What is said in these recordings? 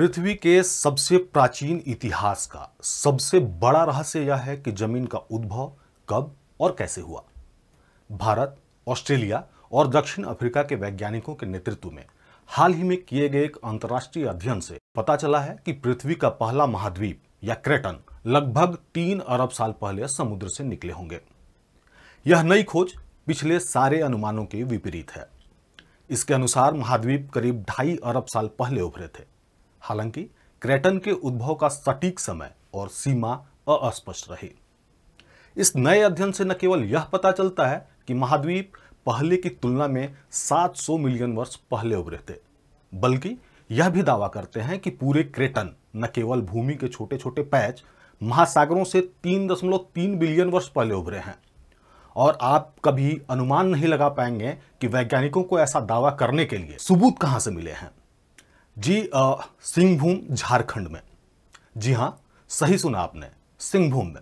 पृथ्वी के सबसे प्राचीन इतिहास का सबसे बड़ा रहस्य यह है कि जमीन का उद्भव कब और कैसे हुआ भारत ऑस्ट्रेलिया और दक्षिण अफ्रीका के वैज्ञानिकों के नेतृत्व में हाल ही में किए गए एक अंतर्राष्ट्रीय अध्ययन से पता चला है कि पृथ्वी का पहला महाद्वीप या क्रेटन लगभग तीन अरब साल पहले समुद्र से निकले होंगे यह नई खोज पिछले सारे अनुमानों के विपरीत है इसके अनुसार महाद्वीप करीब ढाई अरब साल पहले उभरे थे हालांकि क्रेटन के उद्भव का सटीक समय और सीमा अस्पष्ट रही इस नए अध्ययन से न केवल यह पता चलता है कि महाद्वीप पहले की तुलना में 700 मिलियन वर्ष पहले उभरे थे बल्कि यह भी दावा करते हैं कि पूरे क्रेटन न केवल भूमि के छोटे छोटे पैच महासागरों से 3.3 बिलियन वर्ष पहले उभरे हैं और आप कभी अनुमान नहीं लगा पाएंगे कि वैज्ञानिकों को ऐसा दावा करने के लिए सबूत कहां से मिले हैं जी सिंहभूम झारखंड में जी हाँ सही सुना आपने सिंहभूम में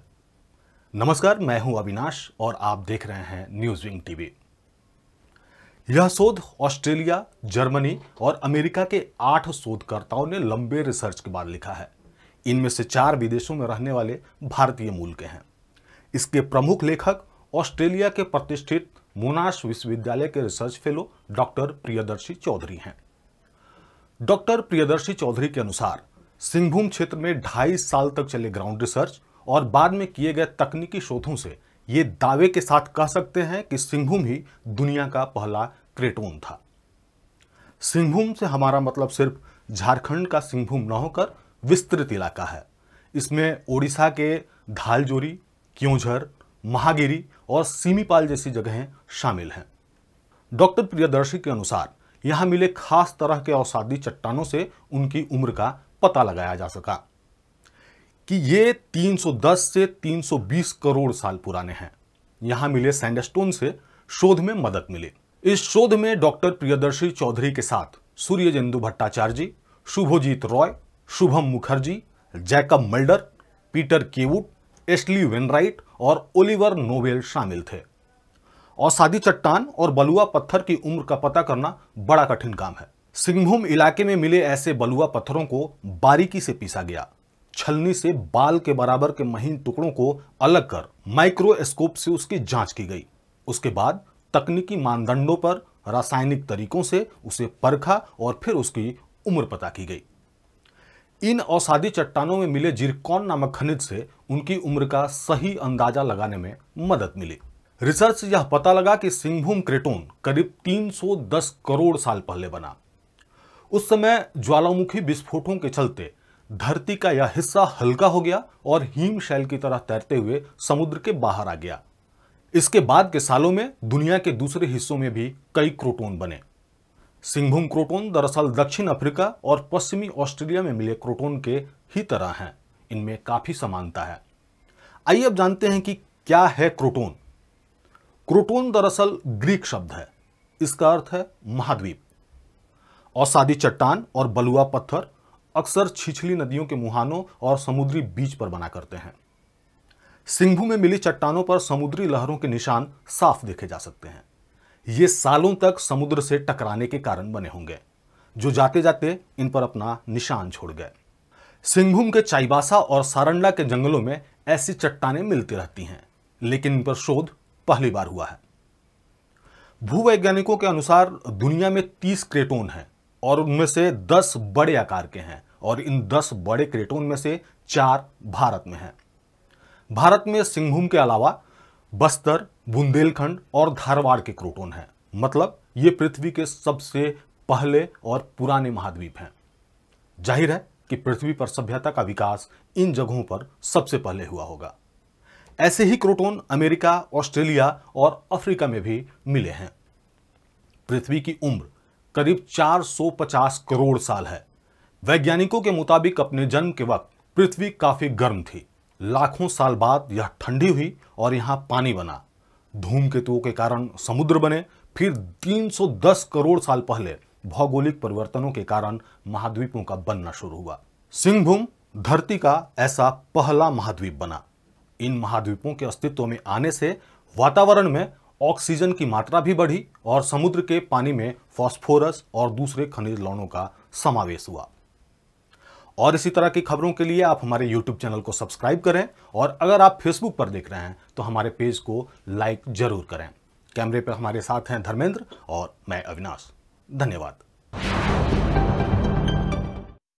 नमस्कार मैं हूं अविनाश और आप देख रहे हैं न्यूज विंग टीवी यह शोध ऑस्ट्रेलिया जर्मनी और अमेरिका के आठ शोधकर्ताओं ने लंबे रिसर्च के बाद लिखा है इनमें से चार विदेशों में रहने वाले भारतीय मूल के हैं इसके प्रमुख लेखक ऑस्ट्रेलिया के प्रतिष्ठित मोनाश विश्वविद्यालय के research fellow doctor Priyadarshi Chaudhary हैं डॉक्टर प्रियदर्शी चौधरी के अनुसार सिंहभूम क्षेत्र में ढाई साल तक चले ग्राउंड रिसर्च और बाद में किए गए तकनीकी शोधों से ये दावे के साथ कह सकते हैं कि सिंहभूम ही दुनिया का पहला क्रेटोन था सिंहभूम से हमारा मतलब सिर्फ झारखंड का सिंहभूम न होकर विस्तृत इलाका है इसमें ओडिशा के धालजोरी क्योंझर महागिरी और सीमीपाल जैसी जगहें शामिल हैं डॉक्टर प्रियदर्शी के अनुसार यहाँ मिले खास तरह के औसादी चट्टानों से उनकी उम्र का पता लगाया जा सका कि ये 310 से 320 करोड़ साल पुराने हैं यहाँ मिले सैंडस्टोन से शोध में मदद मिली इस शोध में डॉक्टर प्रियदर्शी चौधरी के साथ Suryendu Bhattacharya ji Shubhojit Roy Shubham Mukherjee Jacob Mulder Peter Kevut Ashley Wainwright और ओलिवर नोवेल शामिल थे औसादी चट्टान और बलुआ पत्थर की उम्र का पता करना बड़ा कठिन काम है सिंहभूम इलाके में मिले ऐसे बलुआ पत्थरों को बारीकी से पीसा गया छलनी से बाल के बराबर के महीन टुकड़ों को अलग कर माइक्रोस्कोप से उसकी जांच की गई उसके बाद तकनीकी मानदंडों पर रासायनिक तरीकों से उसे परखा और फिर उसकी उम्र पता की गई इन औसादी चट्टानों में मिले जिरकॉन नामक खनिज से उनकी उम्र का सही अंदाजा लगाने में मदद मिली रिसर्च से यह पता लगा कि सिंहभूम क्रेटोन करीब 310 करोड़ साल पहले बना उस समय ज्वालामुखी विस्फोटों के चलते धरती का यह हिस्सा हल्का हो गया और हीम शैल की तरह तैरते हुए समुद्र के बाहर आ गया इसके बाद के सालों में दुनिया के दूसरे हिस्सों में भी कई क्रोटोन बने सिंहभूम क्रोटोन दरअसल दक्षिण अफ्रीका और पश्चिमी ऑस्ट्रेलिया में मिले क्रोटोन के ही तरह हैं इनमें काफ़ी समानता है आइए अब जानते हैं कि क्या है क्रोटोन क्रोटोन दरअसल ग्रीक शब्द है इसका अर्थ है महाद्वीप असादी चट्टान और बलुआ पत्थर अक्सर छिछली नदियों के मुहानों और समुद्री बीच पर बना करते हैं सिंघू में मिली चट्टानों पर समुद्री लहरों के निशान साफ देखे जा सकते हैं ये सालों तक समुद्र से टकराने के कारण बने होंगे जो जाते जाते इन पर अपना निशान छोड़ गए सिंहभूम के चाईबासा और सारंडा के जंगलों में ऐसी चट्टानें मिलती रहती हैं लेकिन इन पर शोध पहली बार हुआ है भूवैज्ञानिकों के अनुसार दुनिया में तीस क्रेटोन हैं और उनमें से दस बड़े आकार के हैं और इन दस बड़े क्रेटोन में से चार भारत में हैं भारत में सिंहभूम के अलावा बस्तर बुंदेलखंड और धारवाड़ के क्रोटोन हैं मतलब ये पृथ्वी के सबसे पहले और पुराने महाद्वीप हैं जाहिर है कि पृथ्वी पर सभ्यता का विकास इन जगहों पर सबसे पहले हुआ होगा ऐसे ही क्रोटोन अमेरिका ऑस्ट्रेलिया और अफ्रीका में भी मिले हैं पृथ्वी की उम्र करीब 450 करोड़ साल है वैज्ञानिकों के मुताबिक अपने जन्म के वक्त पृथ्वी काफी गर्म थी लाखों साल बाद यह ठंडी हुई और यहां पानी बना धूमकेतुओं के कारण समुद्र बने फिर 310 करोड़ साल पहले भौगोलिक परिवर्तनों के कारण महाद्वीपों का बनना शुरू हुआ सिंहभूम धरती का ऐसा पहला महाद्वीप बना इन महाद्वीपों के अस्तित्व में आने से वातावरण में ऑक्सीजन की मात्रा भी बढ़ी और समुद्र के पानी में फॉस्फोरस और दूसरे खनिज लौनों का समावेश हुआ और इसी तरह की खबरों के लिए आप हमारे YouTube चैनल को सब्सक्राइब करें और अगर आप Facebook पर देख रहे हैं तो हमारे पेज को लाइक जरूर करें कैमरे पर हमारे साथ हैं धर्मेंद्र और मैं अविनाश धन्यवाद